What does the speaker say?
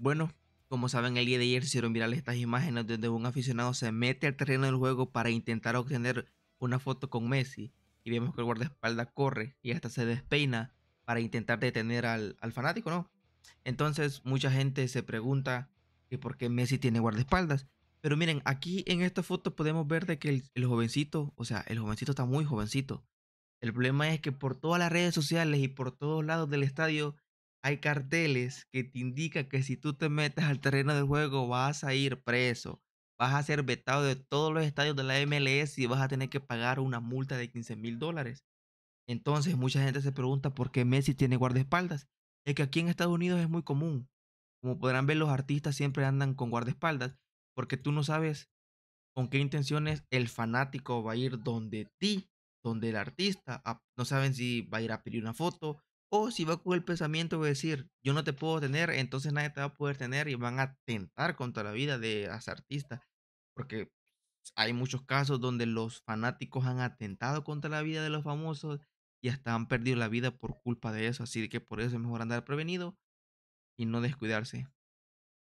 Bueno, como saben, el día de ayer se hicieron virales estas imágenes donde un aficionado se mete al terreno del juego para intentar obtener una foto con Messi. Y vemos que el guardaespaldas corre y hasta se despeina para intentar detener al, fanático, ¿no? Entonces mucha gente se pregunta que por qué Messi tiene guardaespaldas. Pero miren, aquí en esta foto podemos ver de que el jovencito, o sea, el jovencito está muy jovencito. El problema es que por todas las redes sociales y por todos lados del estadio hay carteles que te indican que si tú te metes al terreno de juego vas a ir preso, vas a ser vetado de todos los estadios de la MLS y vas a tener que pagar una multa de 15 mil dólares. Entonces mucha gente se pregunta por qué Messi tiene guardaespaldas. Es que aquí en Estados Unidos es muy común. Como podrán ver, los artistas siempre andan con guardaespaldas porque tú no sabes con qué intenciones el fanático va a ir donde ti, donde el artista. No saben si va a ir a pedir una foto, o si va con el pensamiento a decir, yo no te puedo tener, entonces nadie te va a poder tener y van a atentar contra la vida de las artistas. Porque hay muchos casos donde los fanáticos han atentado contra la vida de los famosos y hasta han perdido la vida por culpa de eso. Así que por eso es mejor andar prevenido y no descuidarse.